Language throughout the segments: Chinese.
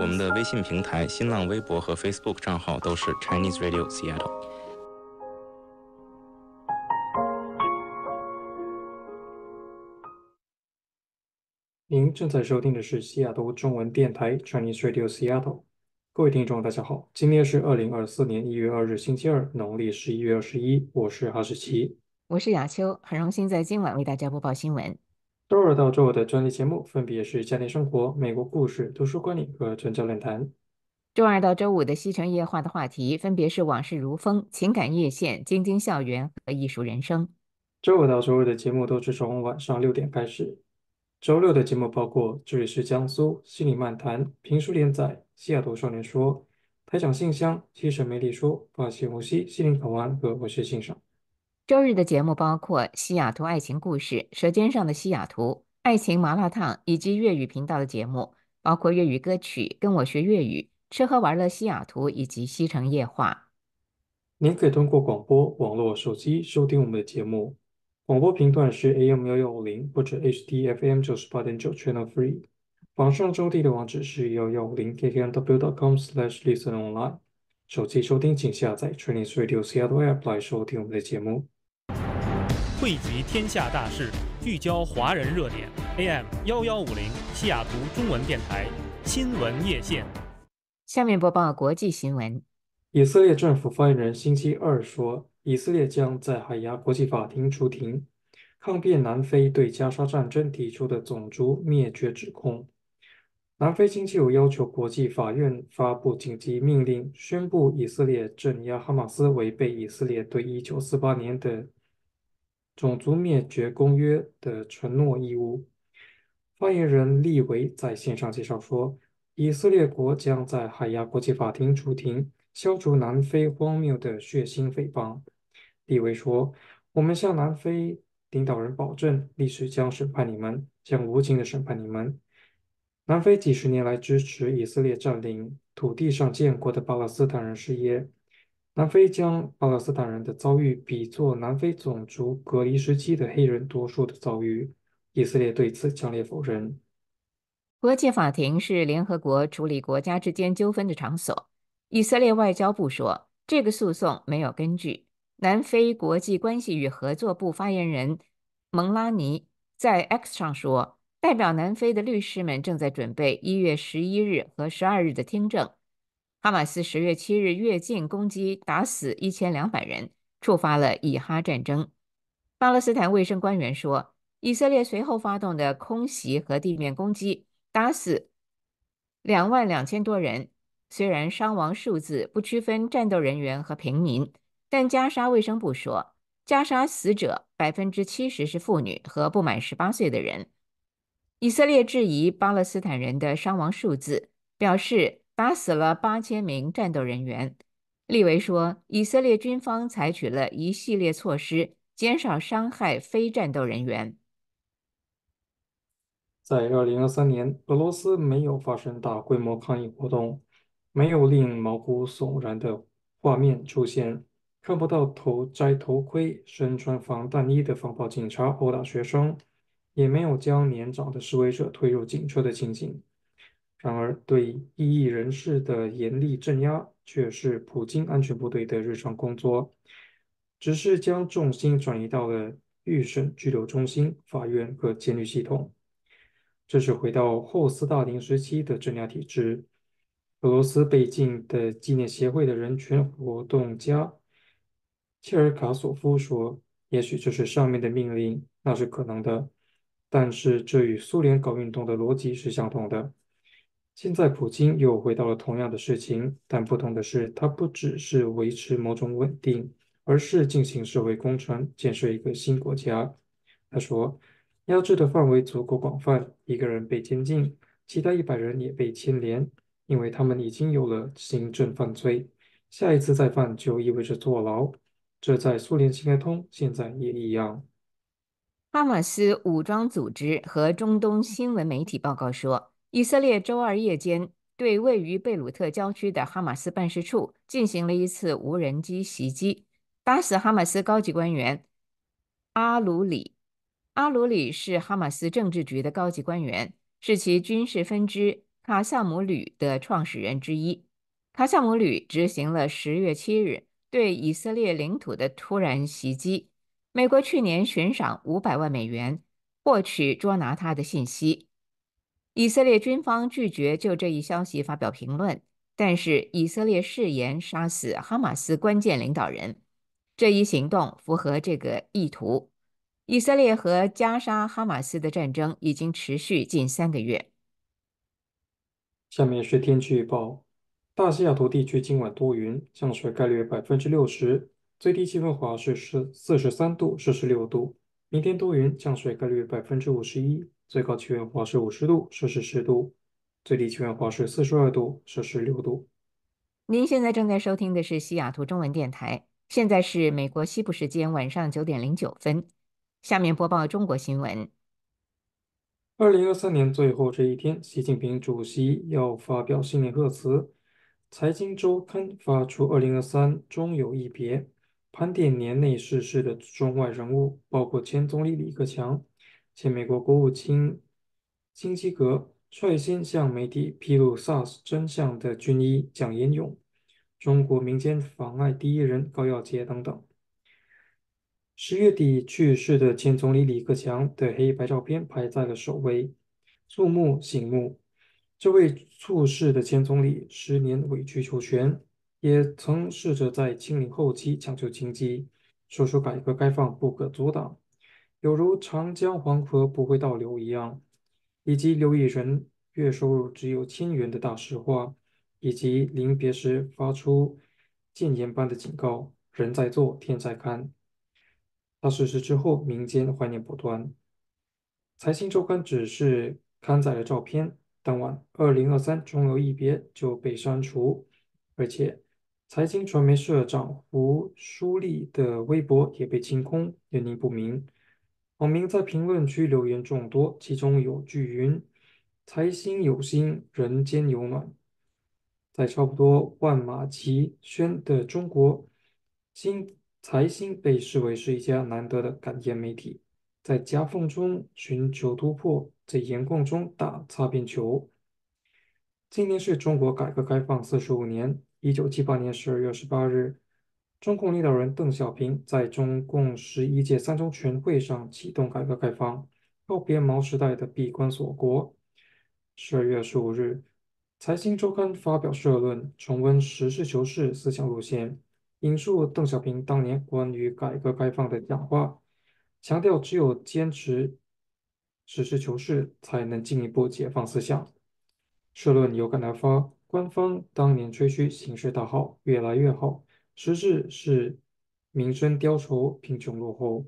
我们的微信平台、新浪微博和 Facebook 账号都是 Chinese Radio Seattle。您正在收听的是西雅图中文电台 Chinese Radio Seattle。各位听众，大家好，今天是二零二四年一月二日星期二，农历十一月二十一。我是哈士奇，我是雅秋，很荣幸在今晚为大家播报新闻。周二到周五的专题节目分别是家庭生活、美国故事、图书管理和专家论坛。周二到周五的西城夜话的话题分别是往事如风、情感夜线、京津校园和艺术人生。周五到周五的节目都是从晚上六点开始。周六的节目包括：这里是江苏、西理漫谈、评书连载、西雅图少年说、台长信箱、西城美丽说、发现无锡、西林桃花和文学欣赏。周日的节目包括西雅图爱情故事、舌尖上的西雅图、爱情麻辣烫，以及粤语频道的节目，包括粤语歌曲、跟我学粤语、吃喝玩乐西雅图以及西城夜话。您可以通过广播、网络、手机收听我们的节目。广播频段是 AM 幺幺五零或者 HD FM 九十八点九 Channel Three。网上收听的网址是幺幺五零 kkmw.com/slash/listen online。手机收听请下载 t r a i n g s e Radio Seattle App 来收听我们的节目。汇集天下大事，聚焦华人热点。AM 幺幺五零西雅图中文电台新闻夜线。下面播报国际新闻。以色列政府发言人星期二说，以色列将在海牙国际法庭出庭，抗辩南非对加沙战争提出的种族灭绝指控。南非星期五要求国际法院发布紧急命令，宣布以色列镇压哈马斯违背以色列对一九四八年的。《种族灭绝公约》的承诺义务，发言人利维在线上介绍说，以色列国将在海牙国际法庭出庭，消除南非荒谬的血腥诽谤。利维说：“我们向南非领导人保证，历史将审判你们，将无情的审判你们。南非几十年来支持以色列占领土地上建国的巴勒斯坦人事业。”南非将巴勒斯坦人的遭遇比作南非种族隔离时期的黑人多数的遭遇，以色列对此强烈否认。国际法庭是联合国处理国家之间纠纷的场所。以色列外交部说，这个诉讼没有根据。南非国际关系与合作部发言人蒙拉尼在 X 上说，代表南非的律师们正在准备一月十一日和十二日的听证。哈马斯十月七日越境攻击，打死一千两百人，触发了以哈战争。巴勒斯坦卫生官员说，以色列随后发动的空袭和地面攻击，打死两万两千多人。虽然伤亡数字不区分战斗人员和平民，但加沙卫生部说，加沙死者百分之七十是妇女和不满十八岁的人。以色列质疑巴勒斯坦人的伤亡数字，表示。打死了八千名战斗人员，利维说，以色列军方采取了一系列措施，减少伤害非战斗人员。在二零二三年，俄罗斯没有发生大规模抗议活动，没有令毛骨悚然的画面出现，看不到头摘头盔、身穿防弹衣的防暴警察殴打学生，也没有将年长的示威者推入警车的情形。然而，对异议人士的严厉镇压却是普京安全部队的日常工作，只是将重心转移到了预审拘留中心、法院和监狱系统。这是回到后斯大林时期的镇压体制。俄罗斯被禁的纪念协会的人权活动家切尔卡索夫说：“也许这是上面的命令，那是可能的，但是这与苏联搞运动的逻辑是相同的。”现在普京又回到了同样的事情，但不同的是，他不只是维持某种稳定，而是进行社会工程，建设一个新国家。他说，压制的范围足够广泛，一个人被监禁，其他一百人也被牵连，因为他们已经有了行政犯罪，下一次再犯就意味着坐牢。这在苏联新开通，现在也一样。哈马斯武装组织和中东新闻媒体报告说。以色列周二夜间对位于贝鲁特郊区的哈马斯办事处进行了一次无人机袭击，打死哈马斯高级官员阿鲁里。阿鲁里是哈马斯政治局的高级官员，是其军事分支卡萨姆旅的创始人之一。卡萨姆旅执行了十月七日对以色列领土的突然袭击。美国去年悬赏五百万美元获取捉拿他的信息。以色列军方拒绝就这一消息发表评论，但是以色列誓言杀死哈马斯关键领导人，这一行动符合这个意图。以色列和加沙哈马斯的战争已经持续近三个月。下面是天气预报：大西雅图地区今晚多云，降水概率百分之六十，最低气温华氏是四十三度，摄氏六度。明天多云，降水概率百分之五十一。最高气温华氏五十度，摄氏十度；最低气温华氏四十二度，摄氏六度。您现在正在收听的是西雅图中文电台，现在是美国西部时间晚上九点零九分。下面播报中国新闻。二零二三年最后这一天，习近平主席要发表新年贺词。《财经周刊》发出“二零二三终有一别”，盘点年内逝世的中外人物，包括前总理李克强。前美国国务卿清基格率先向媒体披露 SARS 真相的军医蒋延勇，中国民间妨碍第一人高耀杰等等。十月底去世的前总理李克强的黑白照片排在了首位，肃目醒目。这位猝逝的前总理十年委曲求全，也曾试着在清零后期抢救经济，说出改革开放不可阻挡。有如长江黄河不会倒流一样，以及刘以仁月收入只有千元的大实话，以及临别时发出谏言般的警告：“人在做，天在看。”他逝世之后，民间怀念不断。财经周刊只是刊载了照片，当晚二零二三中有一别就被删除，而且财经传媒社长胡舒立的微博也被清空，原因不明。网民在评论区留言众多，其中有句云：“财星有心，人间有暖。”在差不多万马齐喧的中国，新财星被视为是一家难得的感言媒体，在夹缝中寻求突破，在严控中打擦边球。今年是中国改革开放四十五年，一九七八年十二月十八日。中共领导人邓小平在中共十一届三中全会上启动改革开放，告别毛时代的闭关锁国。十二月十五日，《财经周刊》发表社论，重温实事求是思想路线，引述邓小平当年关于改革开放的讲话，强调只有坚持实事求是，才能进一步解放思想。社论由感而发，官方当年吹嘘形势大好，越来越好。实质是民生凋愁、贫穷落后。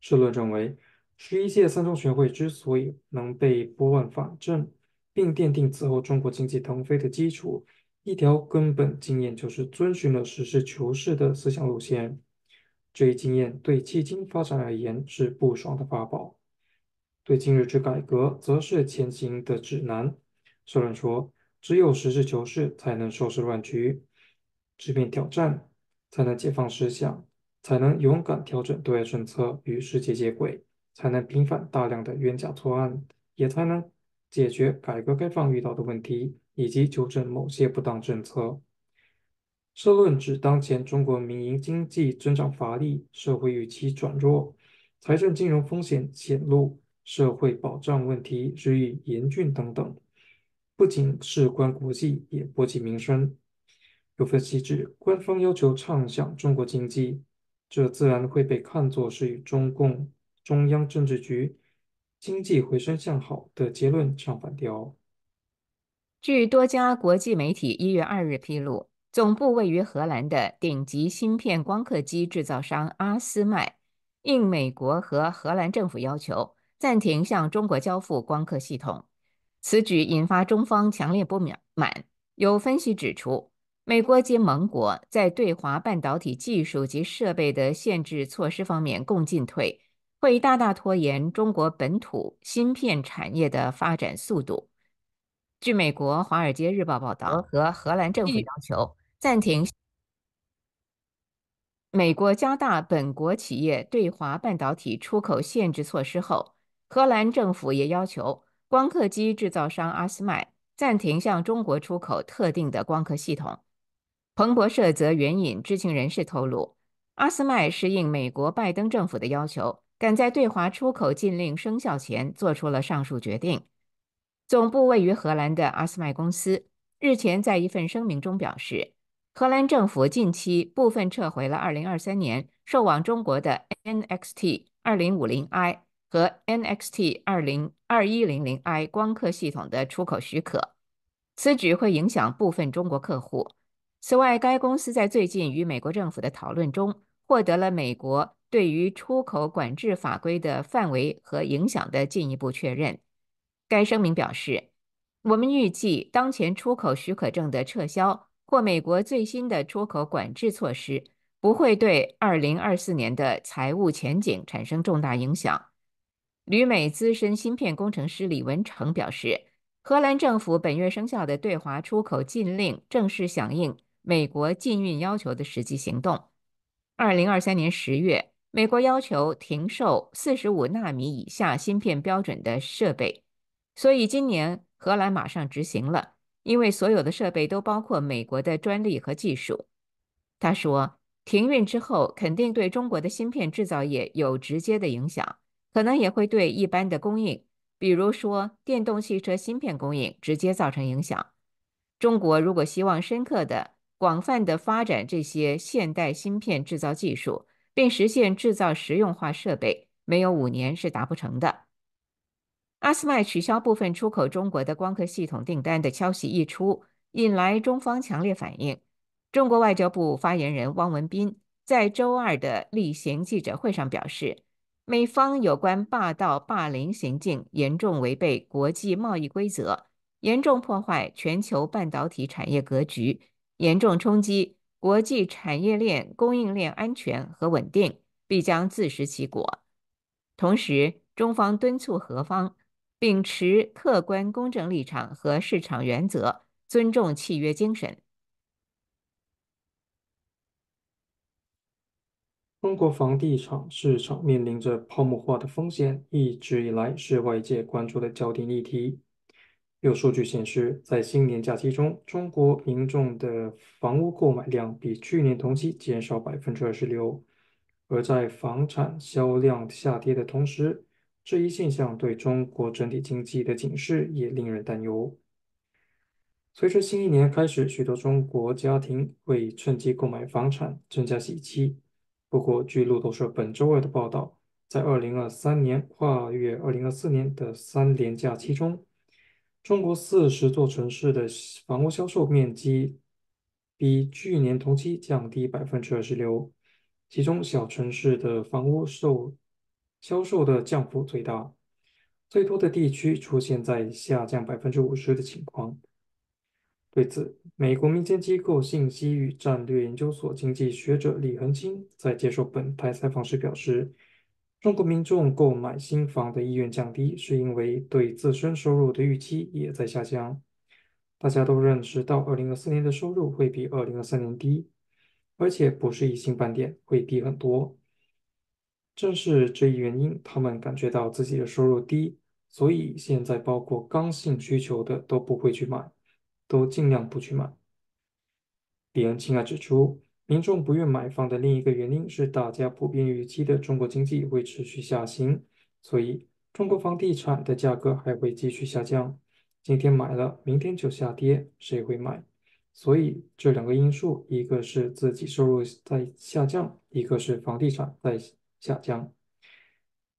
社论认为，十一届三中全会之所以能被拨乱反正，并奠定此后中国经济腾飞的基础，一条根本经验就是遵循了实事求是的思想路线。这一经验对迄今发展而言是不爽的法宝，对今日之改革则是前行的指南。社论说，只有实事求是，才能收拾乱局。直面挑战，才能解放思想，才能勇敢调整对外政策与世界接轨，才能平反大量的冤假错案，也才能解决改革开放遇到的问题，以及纠正某些不当政策。社论指当前中国民营经济增长乏力，社会预期转弱，财政金融风险显露，社会保障问题日益严峻等等，不仅事关国际，也波及民生。有分析指，官方要求唱响中国经济，这自然会被看作是与中共中央政治局经济回升向好的结论唱反调。据多家国际媒体一月二日披露，总部位于荷兰的顶级芯片光刻机制造商阿斯麦应美国和荷兰政府要求，暂停向中国交付光刻系统，此举引发中方强烈不满。有分析指出。美国及盟国在对华半导体技术及设备的限制措施方面共进退，会大大拖延中国本土芯片产业的发展速度。据美国《华尔街日报》报道，和荷兰政府要求暂停。美国加大本国企业对华半导体出口限制措施后，荷兰政府也要求光刻机制造商阿斯麦暂停向中国出口特定的光刻系统。彭博社则援引知情人士透露，阿斯麦是应美国拜登政府的要求，赶在对华出口禁令生效前做出了上述决定。总部位于荷兰的阿斯麦公司日前在一份声明中表示，荷兰政府近期部分撤回了2023年售往中国的 NXT2050I 和 NXT202100I 光刻系统的出口许可，此举会影响部分中国客户。此外，该公司在最近与美国政府的讨论中，获得了美国对于出口管制法规的范围和影响的进一步确认。该声明表示，我们预计当前出口许可证的撤销或美国最新的出口管制措施不会对2024年的财务前景产生重大影响。旅美资深芯片工程师李文成表示，荷兰政府本月生效的对华出口禁令正式响应。美国禁运要求的实际行动。二零二三年十月，美国要求停售四十五纳米以下芯片标准的设备，所以今年荷兰马上执行了，因为所有的设备都包括美国的专利和技术。他说，停运之后肯定对中国的芯片制造业有直接的影响，可能也会对一般的供应，比如说电动汽车芯片供应直接造成影响。中国如果希望深刻的。广泛的发展这些现代芯片制造技术，并实现制造实用化设备，没有五年是达不成的。阿斯麦取消部分出口中国的光刻系统订单的消息一出，引来中方强烈反应。中国外交部发言人汪文斌在周二的例行记者会上表示，美方有关霸道霸凌行径严重违背国际贸易规则，严重破坏全球半导体产业格局。严重冲击国际产业链、供应链安全和稳定，必将自食其果。同时，中方敦促何方秉持客观公正立场和市场原则，尊重契约精神。中国房地产市场面临着泡沫化的风险，一直以来是外界关注的焦点议题。有数据显示，在新年假期中，中国民众的房屋购买量比去年同期减少百分之二十六。而在房产销量下跌的同时，这一现象对中国整体经济的警示也令人担忧。随着新一年开始，许多中国家庭会趁机购买房产，增加喜气。不过，据路透社本周二的报道，在二零二三年跨越二零二四年的三连假期中，中国四十座城市的房屋销售面积比去年同期降低百分之二十六，其中小城市的房屋售销售的降幅最大，最多的地区出现在下降百分之五十的情况。对此，美国民间机构信息与战略研究所经济学者李恒清在接受本台采访时表示。中国民众购买新房的意愿降低，是因为对自身收入的预期也在下降。大家都认识到，二零二四年的收入会比二零二三年低，而且不是一星半点，会低很多。正是这一原因，他们感觉到自己的收入低，所以现在包括刚性需求的都不会去买，都尽量不去买。李恩清还指出。民众不愿买房的另一个原因是，大家普遍预期的中国经济会持续下行，所以中国房地产的价格还会继续下降。今天买了，明天就下跌，谁会买？所以这两个因素，一个是自己收入在下降，一个是房地产在下降，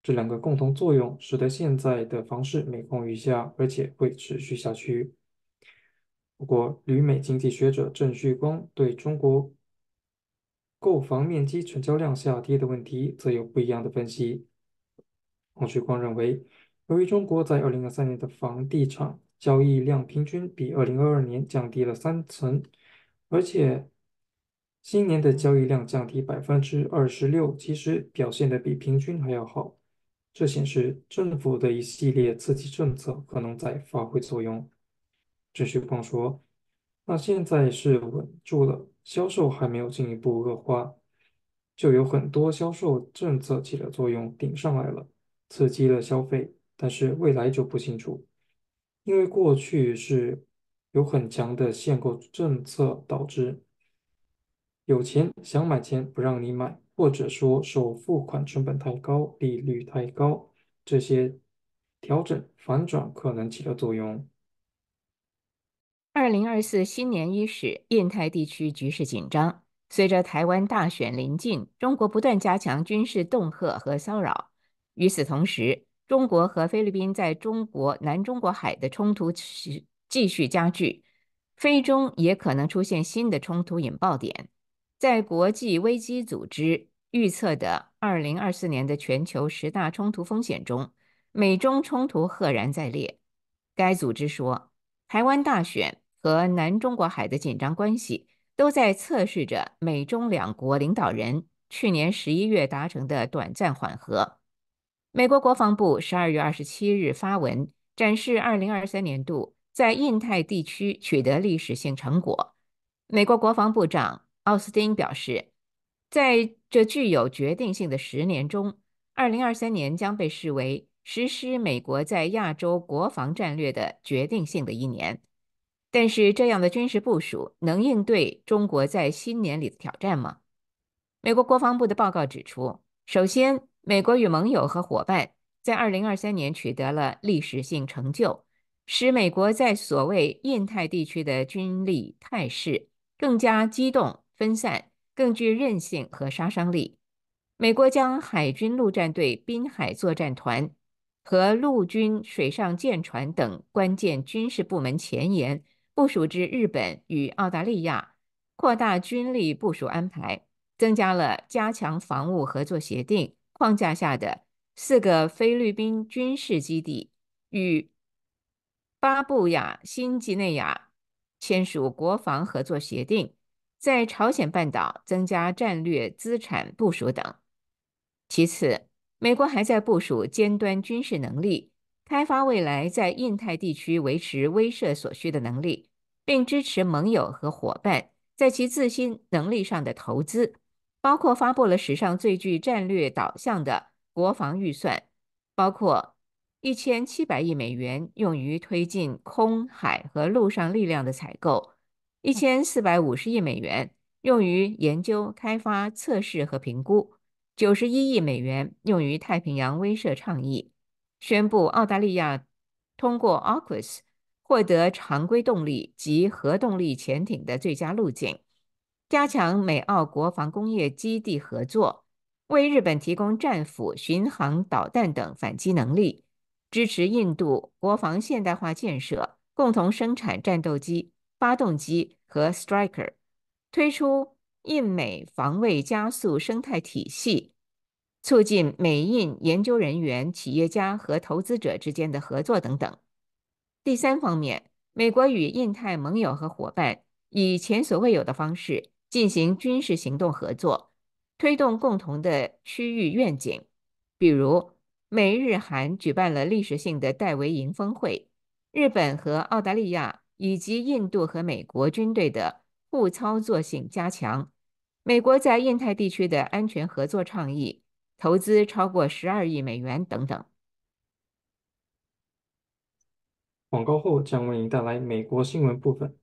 这两个共同作用，使得现在的房市每况愈下，而且会持续下去。不过，旅美经济学者郑旭光对中国。购房面积、成交量下跌的问题，则有不一样的分析。黄旭光认为，由于中国在二零二三年的房地产交易量平均比二零二二年降低了三成，而且新年的交易量降低百分之二十六，其实表现的比平均还要好。这显示政府的一系列刺激政策可能在发挥作用。洪旭光说：“那现在是稳住了。”销售还没有进一步恶化，就有很多销售政策起了作用顶上来了，刺激了消费。但是未来就不清楚，因为过去是有很强的限购政策导致，有钱想买钱不让你买，或者说首付款成本太高、利率太高，这些调整反转可能起了作用。二零二四新年伊始，印太地区局势紧张。随着台湾大选临近，中国不断加强军事恫吓和骚扰。与此同时，中国和菲律宾在中国南中国海的冲突持继续加剧，非中也可能出现新的冲突引爆点。在国际危机组织预测的二零二四年的全球十大冲突风险中，美中冲突赫然在列。该组织说，台湾大选。和南中国海的紧张关系都在测试着美中两国领导人去年十一月达成的短暂缓和。美国国防部十二月二十七日发文，展示二零二三年度在印太地区取得历史性成果。美国国防部长奥斯汀表示，在这具有决定性的十年中，二零二三年将被视为实施美国在亚洲国防战略的决定性的一年。但是，这样的军事部署能应对中国在新年里的挑战吗？美国国防部的报告指出，首先，美国与盟友和伙伴在2023年取得了历史性成就，使美国在所谓印太地区的军力态势更加机动、分散、更具韧性和杀伤力。美国将海军陆战队滨海作战团和陆军水上舰船等关键军事部门前沿。部署至日本与澳大利亚，扩大军力部署安排，增加了加强防务合作协定框架下的四个菲律宾军事基地与巴布亚新几内亚签署国防合作协定，在朝鲜半岛增加战略资产部署等。其次，美国还在部署尖端军事能力。开发未来在印太地区维持威慑所需的能力，并支持盟友和伙伴在其自身能力上的投资，包括发布了史上最具战略导向的国防预算，包括一千七百亿美元用于推进空海和陆上力量的采购，一千四百五十亿美元用于研究、开发、测试和评估，九十一亿美元用于太平洋威慑倡议。宣布澳大利亚通过 a k u s 获得常规动力及核动力潜艇的最佳路径，加强美澳国防工业基地合作，为日本提供战斧巡航导弹等反击能力，支持印度国防现代化建设，共同生产战斗机、发动机和 Striker，推出印美防卫加速生态体系。促进美印研究人员、企业家和投资者之间的合作等等。第三方面，美国与印太盟友和伙伴以前所未有的方式进行军事行动合作，推动共同的区域愿景。比如，美日韩举办了历史性的戴维营峰会；日本和澳大利亚以及印度和美国军队的互操作性加强；美国在印太地区的安全合作倡议。投资超过十二亿美元等等。广告后将为您带来美国新闻部分。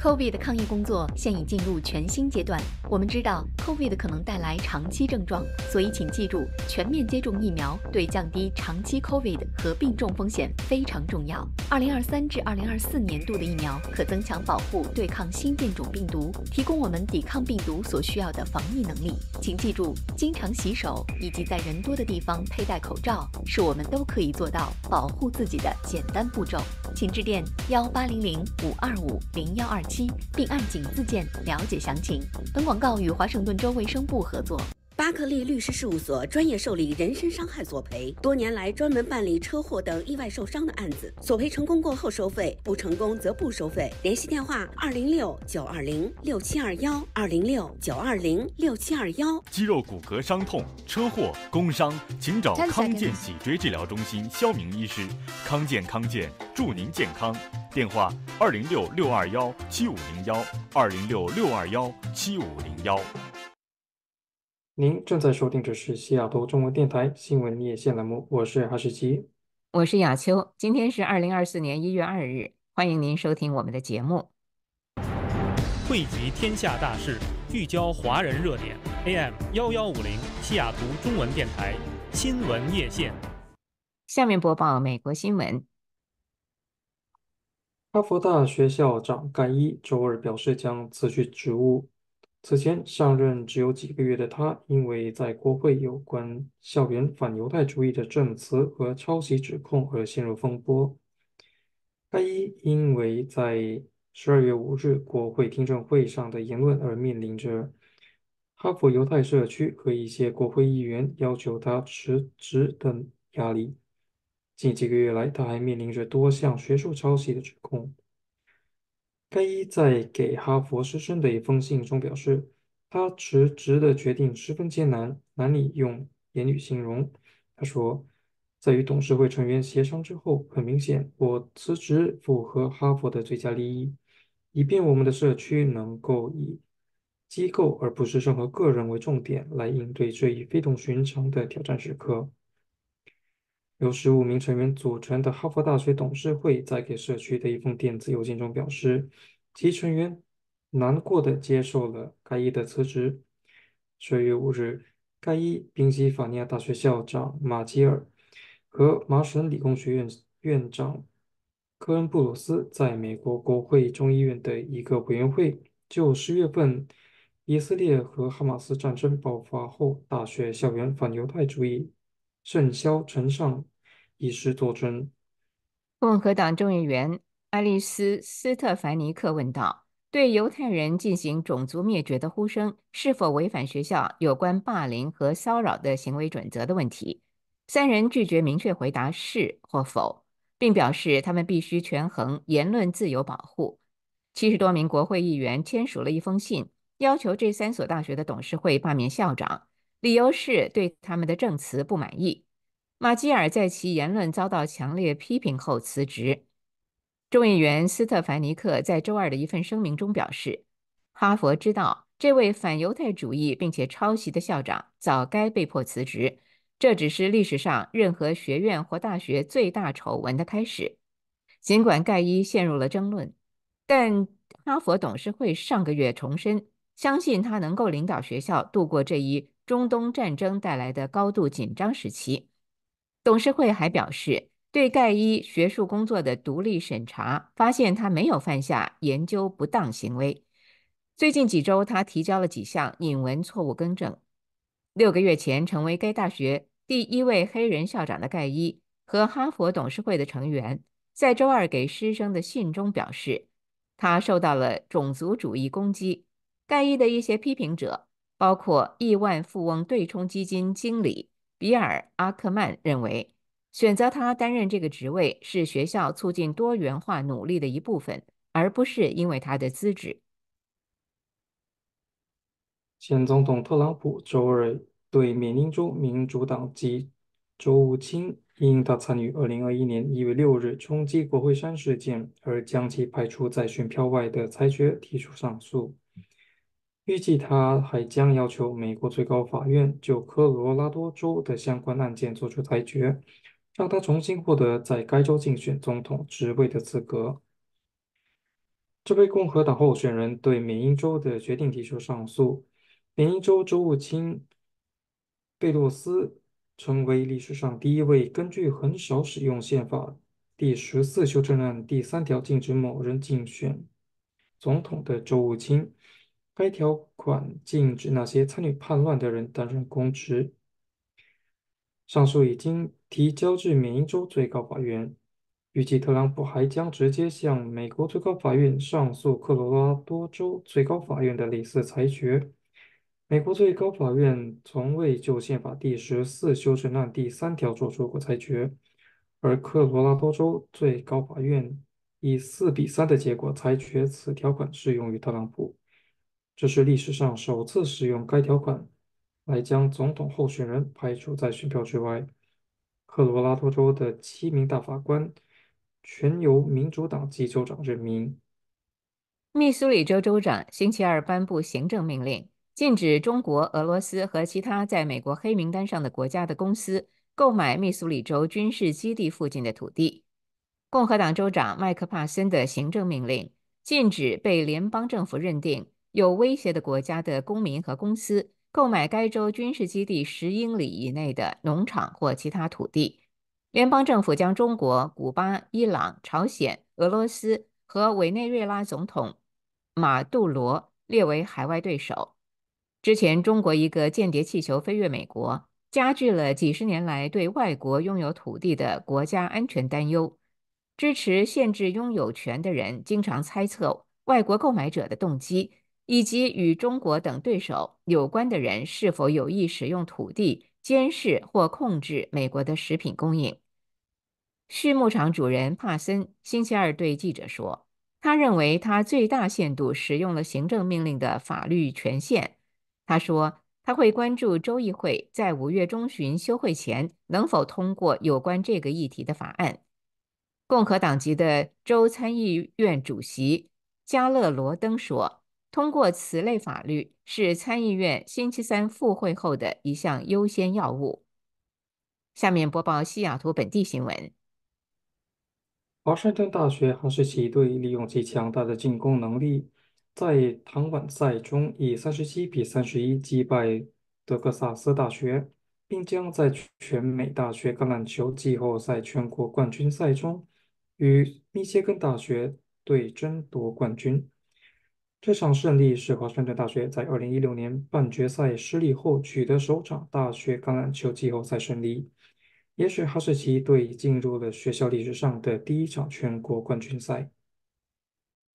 Covid 的抗疫工作现已进入全新阶段。我们知道 Covid 可能带来长期症状，所以请记住，全面接种疫苗对降低长期 Covid 和病重风险非常重要。二零二三至二零二四年度的疫苗可增强保护，对抗新变种病毒，提供我们抵抗病毒所需要的防疫能力。请记住，经常洗手以及在人多的地方佩戴口罩是我们都可以做到保护自己的简单步骤。请致电幺八零零五二五零幺二。七，并按警字键了解详情。本广告与华盛顿州卫生部合作。巴克利律师事务所专业受理人身伤害索赔，多年来专门办理车祸等意外受伤的案子，索赔成功过后收费，不成功则不收费。联系电话：二零六九二零六七二幺，二零六九二零六七二幺。肌肉骨骼伤痛、车祸、工伤，请找康健脊椎治疗中心肖明医师。康健，康健，祝您健康。电话二零六六二幺七五零幺二零六六二幺七五零幺。您正在收听的是西雅图中文电台新闻夜线栏目，我是哈士奇，我是雅秋。今天是二零二四年一月二日，欢迎您收听我们的节目。汇集天下大事，聚焦华人热点。AM 幺幺五零，西雅图中文电台新闻夜线。下面播报美国新闻。哈佛大学校长盖伊周二表示将辞去职务。此前上任只有几个月的他，因为在国会有关校园反犹太主义的证词和抄袭指控而陷入风波。盖伊因为在十二月五日国会听证会上的言论而面临着哈佛犹太社区和一些国会议员要求他辞职等压力。近几个月来，他还面临着多项学术抄袭的指控。该伊在给哈佛师生的一封信中表示，他辞职的决定十分艰难，难以用言语形容。他说，在与董事会成员协商之后，很明显，我辞职符合哈佛的最佳利益，以便我们的社区能够以机构而不是任何个人为重点来应对这一非同寻常的挑战时刻。由十五名成员组成的哈佛大学董事会在给社区的一封电子邮件中表示，其成员难过的接受了盖伊的辞职。十月五日，盖伊、宾夕法尼亚大学校长马吉尔和麻省理工学院院长科恩布鲁斯在美国国会众议院的一个委员会就十月份以色列和哈马斯战争爆发后大学校园反犹太主义。盛嚣尘上，以示多尊。共和党众议员爱丽丝·斯特凡尼克问道：“对犹太人进行种族灭绝的呼声是否违反学校有关霸凌和骚扰的行为准则的问题？”三人拒绝明确回答是或否，并表示他们必须权衡言论自由保护。七十多名国会议员签署了一封信，要求这三所大学的董事会罢免校长。理由是对他们的证词不满意。马基尔在其言论遭到强烈批评后辞职。众议员斯特凡尼克在周二的一份声明中表示：“哈佛知道这位反犹太主义并且抄袭的校长早该被迫辞职，这只是历史上任何学院或大学最大丑闻的开始。”尽管盖伊陷入了争论，但哈佛董事会上个月重申，相信他能够领导学校度过这一。中东战争带来的高度紧张时期，董事会还表示，对盖伊学术工作的独立审查发现他没有犯下研究不当行为。最近几周，他提交了几项引文错误更正。六个月前成为该大学第一位黑人校长的盖伊和哈佛董事会的成员，在周二给师生的信中表示，他受到了种族主义攻击。盖伊的一些批评者。包括亿万富翁对冲基金经理比尔·阿克曼认为，选择他担任这个职位是学校促进多元化努力的一部分，而不是因为他的资质。前总统特朗普周二对缅因州民主党籍周务卿因他参与2021年1月6日冲击国会山事件而将其排除在选票外的裁决提出上诉。预计他还将要求美国最高法院就科罗拉多州的相关案件作出裁决，让他重新获得在该州竞选总统职位的资格。这位共和党候选人对缅因州的决定提出上诉。缅因州州务卿贝洛斯成为历史上第一位根据很少使用宪法第十四修正案第三条禁止某人竞选总统的州务卿。该条款禁止那些参与叛乱的人担任公职。上诉已经提交至缅因州最高法院。预计特朗普还将直接向美国最高法院上诉科罗拉多州最高法院的类似裁决。美国最高法院从未就宪法第十四修正案第三条作出过裁决，而科罗拉多州最高法院以四比三的结果裁决此条款适用于特朗普。这是历史上首次使用该条款来将总统候选人排除在选票之外。科罗拉多州的七名大法官全由民主党籍州长任命。密苏里州州长星期二颁布行政命令，禁止中国、俄罗斯和其他在美国黑名单上的国家的公司购买密苏里州军事基地附近的土地。共和党州长麦克帕森的行政命令禁止被联邦政府认定。有威胁的国家的公民和公司购买该州军事基地十英里以内的农场或其他土地。联邦政府将中国、古巴、伊朗、朝鲜、俄罗斯和委内瑞拉总统马杜罗列为海外对手。之前，中国一个间谍气球飞越美国，加剧了几十年来对外国拥有土地的国家安全担忧。支持限制拥有权的人经常猜测外国购买者的动机。以及与中国等对手有关的人是否有意使用土地监视或控制美国的食品供应？畜牧场主人帕森星期二对记者说：“他认为他最大限度使用了行政命令的法律权限。”他说：“他会关注州议会，在五月中旬休会前能否通过有关这个议题的法案。”共和党籍的州参议院主席加勒罗登说。通过此类法律是参议院星期三复会后的一项优先要务。下面播报西雅图本地新闻。华盛顿大学哈士奇队利用其强大的进攻能力，在唐碗赛中以三十七比三十一击败德克萨斯大学，并将在全美大学橄榄球季后赛全国冠军赛中与密歇根大学队争夺冠军。这场胜利是华盛顿大学在二零一六年半决赛失利后取得首场大学橄榄球季后赛胜利。也许哈士奇队进入了学校历史上的第一场全国冠军赛。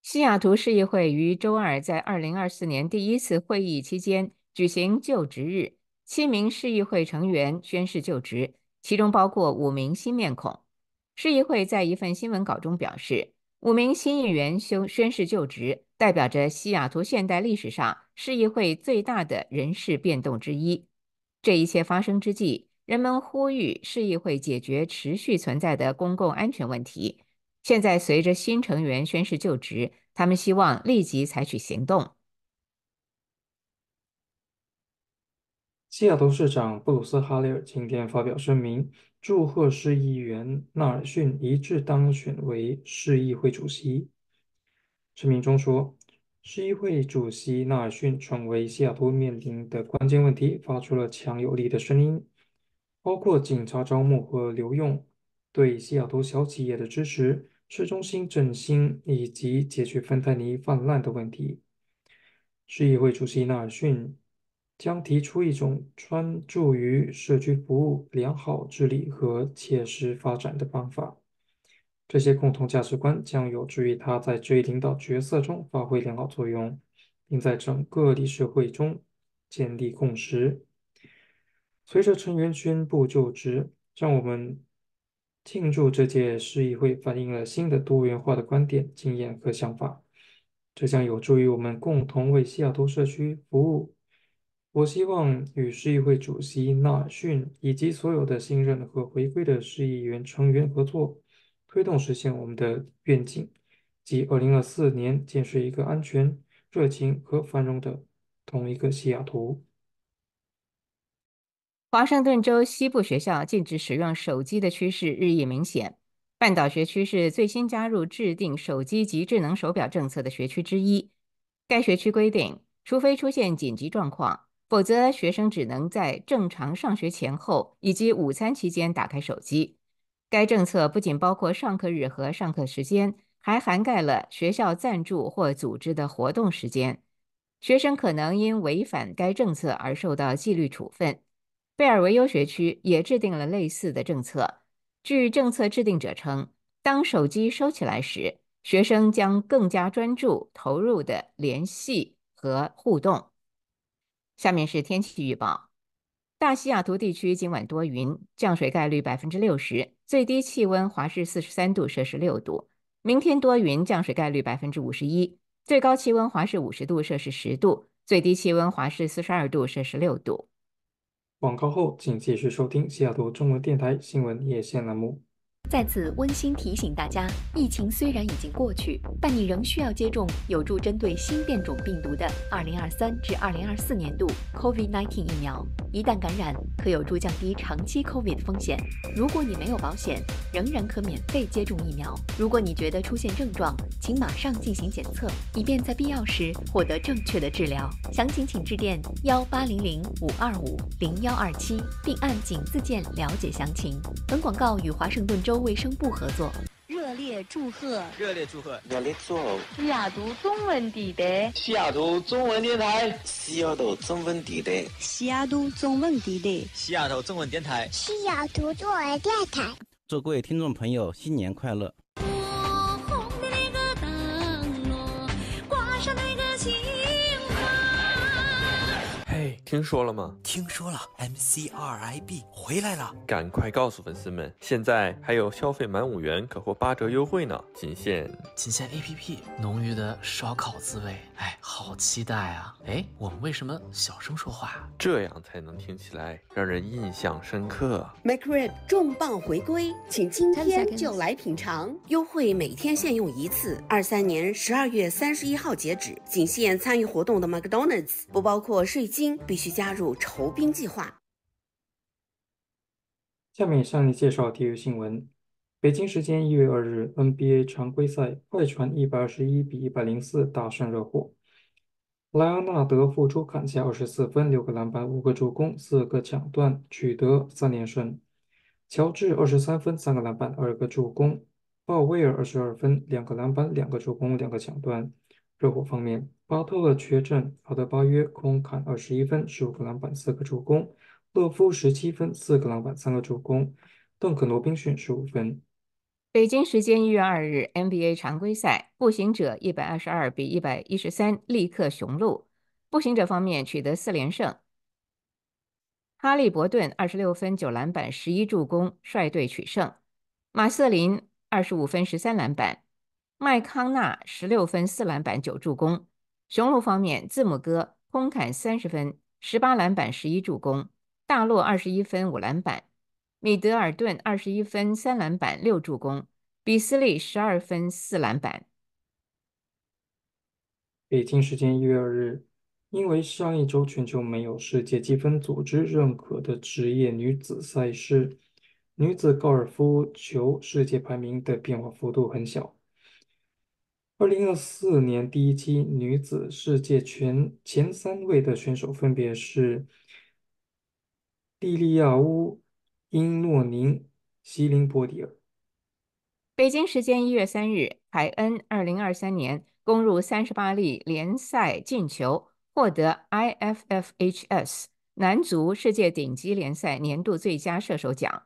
西雅图市议会于周二在二零二四年第一次会议期间举行就职日，七名市议会成员宣誓就职，其中包括五名新面孔。市议会，在一份新闻稿中表示。五名新议员宣宣誓就职，代表着西雅图现代历史上市议会最大的人事变动之一。这一切发生之际，人们呼吁市议会解决持续存在的公共安全问题。现在，随着新成员宣誓就职，他们希望立即采取行动。西雅图市长布鲁斯·哈雷尔今天发表声明。祝贺市议员纳尔逊一致当选为市议会主席。声明中说，市议会主席纳尔逊成为西雅图面临的关键问题，发出了强有力的声音，包括警察招募和留用、对西雅图小企业的支持、市中心振兴以及解决芬太尼泛滥的问题。市议会主席纳尔逊。将提出一种专注于社区服务、良好治理和切实发展的方法。这些共同价值观将有助于他在这一领导角色中发挥良好作用，并在整个理事会中建立共识。随着成员宣布就职，让我们庆祝这届市议会反映了新的多元化的观点、经验和想法。这将有助于我们共同为西雅图社区服务。我希望与市议会主席纳逊以及所有的信任和回归的市议员成员合作，推动实现我们的愿景，即二零二四年建设一个安全、热情和繁荣的同一个西雅图。华盛顿州西部学校禁止使用手机的趋势日益明显。半岛学区是最新加入制定手机及智能手表政策的学区之一。该学区规定，除非出现紧急状况，否则，学生只能在正常上学前后以及午餐期间打开手机。该政策不仅包括上课日和上课时间，还涵盖了学校赞助或组织的活动时间。学生可能因违反该政策而受到纪律处分。贝尔维尤学区也制定了类似的政策。据政策制定者称，当手机收起来时，学生将更加专注、投入的联系和互动。下面是天气预报。大西雅图地区今晚多云，降水概率百分之六十，最低气温华氏四十三度，摄氏六度。明天多云，降水概率百分之五十一，最高气温华氏五十度，摄氏十度，最低气温华氏四十二度，摄氏六度。广告后，请继续收听西雅图中文电台新闻夜线栏目。在此温馨提醒大家，疫情虽然已经过去，但你仍需要接种有助针对新变种病毒的2023至2024年度 COVID-19 疫苗。一旦感染，可有助降低长期 COVID 风险。如果你没有保险，仍然可免费接种疫苗。如果你觉得出现症状，请马上进行检测，以便在必要时获得正确的治疗。详情请致电1800-525-0127，并按井字键了解详情。本广告与华盛顿州。州卫生部合作，热烈祝贺，热烈祝贺，热烈祝贺！西雅图中文地带，西雅图中文电台，西雅图中文地带，西雅图中文地带，西雅图中文电台，西雅图中文电台，祝各位听众朋友新年快乐！听说了吗？听说了，M C R I B 回来了，赶快告诉粉丝们！现在还有消费满五元可获八折优惠呢，仅限仅限 A P P，浓郁的烧烤滋味。哎，好期待啊！哎，我们为什么小声说话？这样才能听起来让人印象深刻。McRib a 重磅回归，请今天就来品尝，优惠每天限用一次，二三年十二月三十一号截止，仅限参与活动的 McDonald's，不包括税金，必须加入酬宾计划。下面向你介绍体育新闻。北京时间一月二日，NBA 常规赛快船一百二十一比一百零四大胜热火。莱昂纳德复出砍下二十四分、六个篮板、五个助攻、四个抢断，取得三连胜。乔治二十三分、三个篮板、二个助攻。鲍威尔二十二分、两个篮板、两个助攻、两个抢断。热火方面，巴特勒缺阵，阿德巴约空砍二十一分、十五个篮板、四个助攻。勒夫十七分、四个篮板、三个助攻。邓肯·罗宾逊十五分。北京时间一月二日，NBA 常规赛，步行者一百二十二比一百一十三力克雄鹿。步行者方面取得四连胜，哈利伯顿二十六分九篮板十一助攻，率队取胜。马瑟林二十五分十三篮板，麦康纳十六分四篮板九助攻。雄鹿方面，字母哥空砍三十分十八篮板十一助攻，大洛二十一分五篮板。米德尔顿二十一分三篮板六助攻，比斯利十二分四篮板。北京时间一月二日，因为上一周全球没有世界积分组织认可的职业女子赛事，女子高尔夫球世界排名的变化幅度很小。二零二四年第一期女子世界前前三位的选手分别是蒂利亚乌。因诺宁·西林波迪尔。北京时间一月三日，凯恩二零二三年攻入三十八粒联赛进球，获得 IFFHS 男足世界顶级联赛年度最佳射手奖。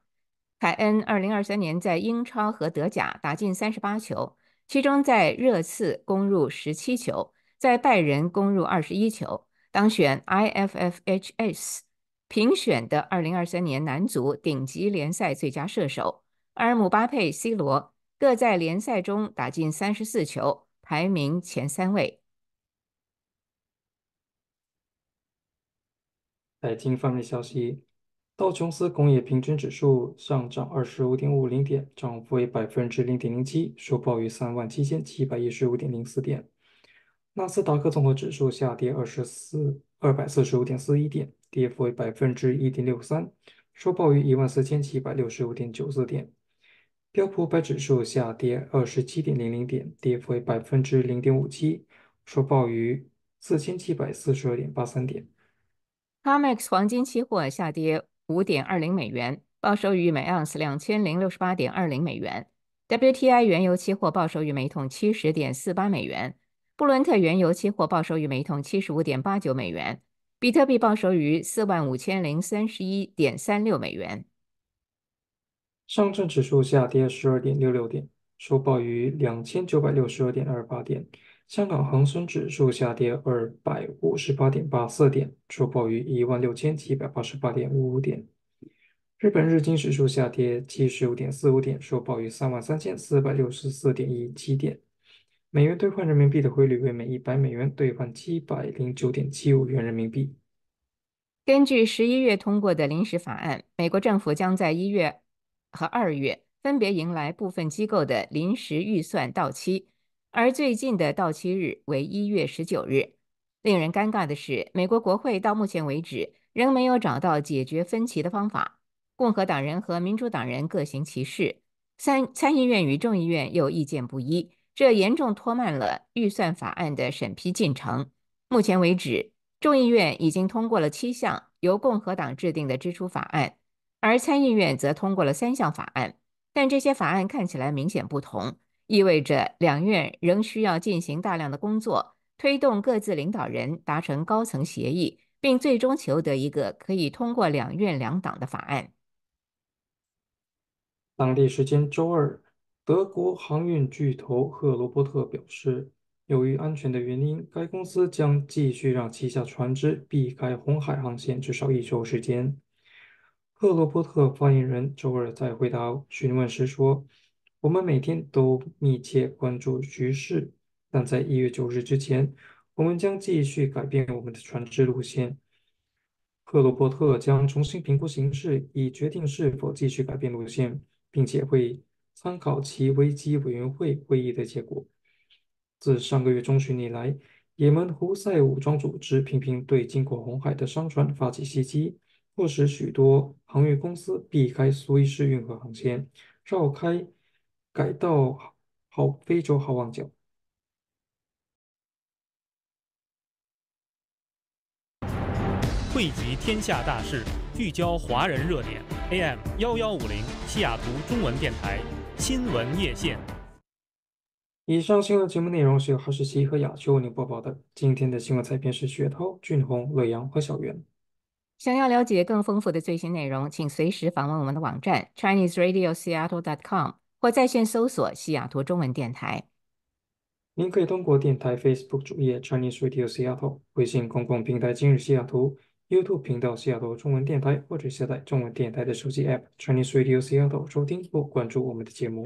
凯恩二零二三年在英超和德甲打进三十八球，其中在热刺攻入十七球，在拜仁攻入二十一球，当选 IFFHS。评选的二零二三年男足顶级联赛最佳射手，而姆巴佩、C 罗各在联赛中打进三十四球，排名前三位。财经方面消息，道琼斯工业平均指数上涨二十五点五零点，涨幅为百分之零点零七，收报于三万七千七百一十五点零四点。纳斯达克综合指数下跌二十四二百四十五点四一点，跌幅为百分之一点六三，收报于一万四千七百六十五点九四点。标普五百指数下跌二十七点零零点，跌幅为百分之零点五七，收报于四千七百四十二点八三点。COMEX 黄金期货下跌五点二零美元，报收于每盎司两千零六十八点二零美元。WTI 原油期货报收于每桶七十点四八美元。布伦特原油期货报收于每桶七十五点八九美元，比特币报收于四万五千零三十一点三六美元。上证指数下跌十二点六六点，收报于两千九百六十二点二八点。香港恒生指数下跌二百五十八点八四点，收报于一万六千七百八十八点五五点。日本日经指数下跌七十五点四五点，收报于三万三千四百六十四点一七点。美元兑换人民币的汇率为每一百美元兑换七百零九点七五元人民币。根据十一月通过的临时法案，美国政府将在一月和二月分别迎来部分机构的临时预算到期，而最近的到期日为一月十九日。令人尴尬的是，美国国会到目前为止仍没有找到解决分歧的方法，共和党人和民主党人各行其事，参参议院与众议院又意见不一。这严重拖慢了预算法案的审批进程。目前为止，众议院已经通过了七项由共和党制定的支出法案，而参议院则通过了三项法案。但这些法案看起来明显不同，意味着两院仍需要进行大量的工作，推动各自领导人达成高层协议，并最终求得一个可以通过两院两党的法案。当地时间周二。德国航运巨头赫罗伯特表示，由于安全的原因，该公司将继续让旗下船只避开红海航线至少一周时间。赫罗伯特发言人周二在回答询问时说：“我们每天都密切关注局势，但在一月九日之前，我们将继续改变我们的船只路线。赫罗伯特将重新评估形势，以决定是否继续改变路线，并且会。”参考其危机委员会会议的结果，自上个月中旬以来，也门胡塞武装组织频频对经过红海的商船发起袭击，迫使许多航运公司避开苏伊士运河航线，绕开改道好非洲好望角。汇集天下大事，聚焦华人热点。AM 幺幺五零西雅图中文电台。新闻夜线。以上新闻节目内容是由哈士奇和亚秋为您播报的。今天的新闻采编是雪涛、俊宏、乐阳和小袁。想要了解更丰富的最新内容，请随时访问我们的网站 chineseradioseattle.com 或在线搜索西雅图中文电台。您可以通过电台 Facebook 主页 Chinese Radio Seattle、微信公共平台今日西雅图。YouTube 频道、西雅图中文电台，或者下载中文电台的手机 App Chinese Radio Seattle 收听或关注我们的节目。